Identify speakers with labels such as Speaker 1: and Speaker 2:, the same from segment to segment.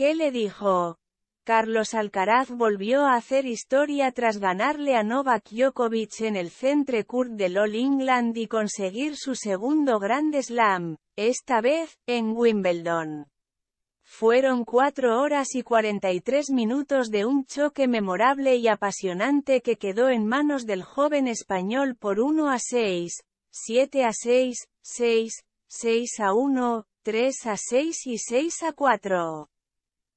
Speaker 1: ¿Qué le dijo? Carlos Alcaraz volvió a hacer historia tras ganarle a Novak Djokovic en el Centre Court del All England y conseguir su segundo Grand Slam, esta vez, en Wimbledon. Fueron 4 horas y 43 minutos de un choque memorable y apasionante que quedó en manos del joven español por 1 a 6, 7 a 6, 6, 6 a 1, 3 a 6 y 6 a 4.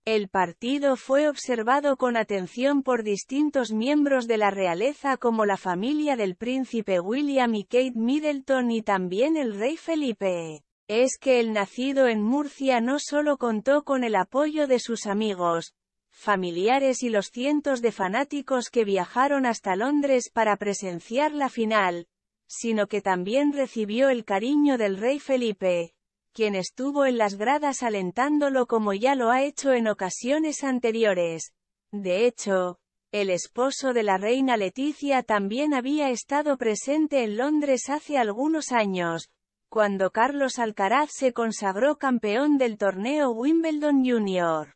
Speaker 1: El partido fue observado con atención por distintos miembros de la realeza como la familia del príncipe William y Kate Middleton y también el rey Felipe. Es que el nacido en Murcia no solo contó con el apoyo de sus amigos, familiares y los cientos de fanáticos que viajaron hasta Londres para presenciar la final, sino que también recibió el cariño del rey Felipe, quien estuvo en las gradas alentándolo como ya lo ha hecho en ocasiones anteriores. De hecho, el esposo de la reina Leticia también había estado presente en Londres hace algunos años, cuando Carlos Alcaraz se consagró campeón del torneo Wimbledon Junior.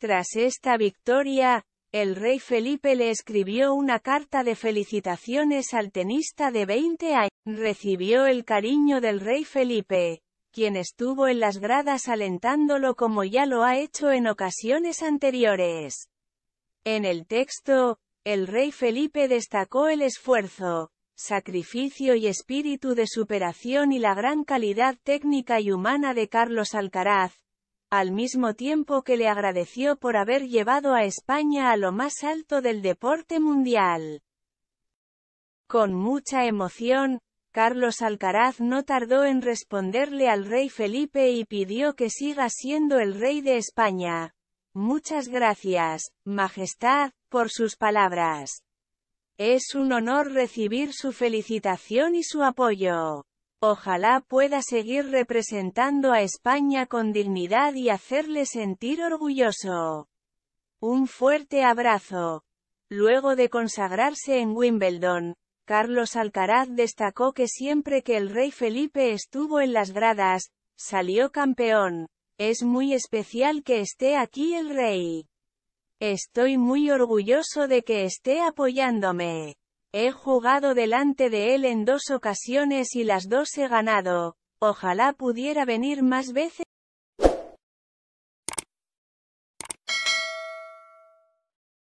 Speaker 1: Tras esta victoria, el rey Felipe le escribió una carta de felicitaciones al tenista de 20 años. Recibió el cariño del rey Felipe, quien estuvo en las gradas alentándolo como ya lo ha hecho en ocasiones anteriores. En el texto, el rey Felipe destacó el esfuerzo, sacrificio y espíritu de superación y la gran calidad técnica y humana de Carlos Alcaraz, al mismo tiempo que le agradeció por haber llevado a España a lo más alto del deporte mundial. Con mucha emoción, Carlos Alcaraz no tardó en responderle al rey Felipe y pidió que siga siendo el rey de España. Muchas gracias, Majestad, por sus palabras. Es un honor recibir su felicitación y su apoyo. Ojalá pueda seguir representando a España con dignidad y hacerle sentir orgulloso. Un fuerte abrazo. Luego de consagrarse en Wimbledon, Carlos Alcaraz destacó que siempre que el rey Felipe estuvo en las gradas, salió campeón. Es muy especial que esté aquí el rey. Estoy muy orgulloso de que esté apoyándome. He jugado delante de él en dos ocasiones y las dos he ganado. Ojalá pudiera venir más veces.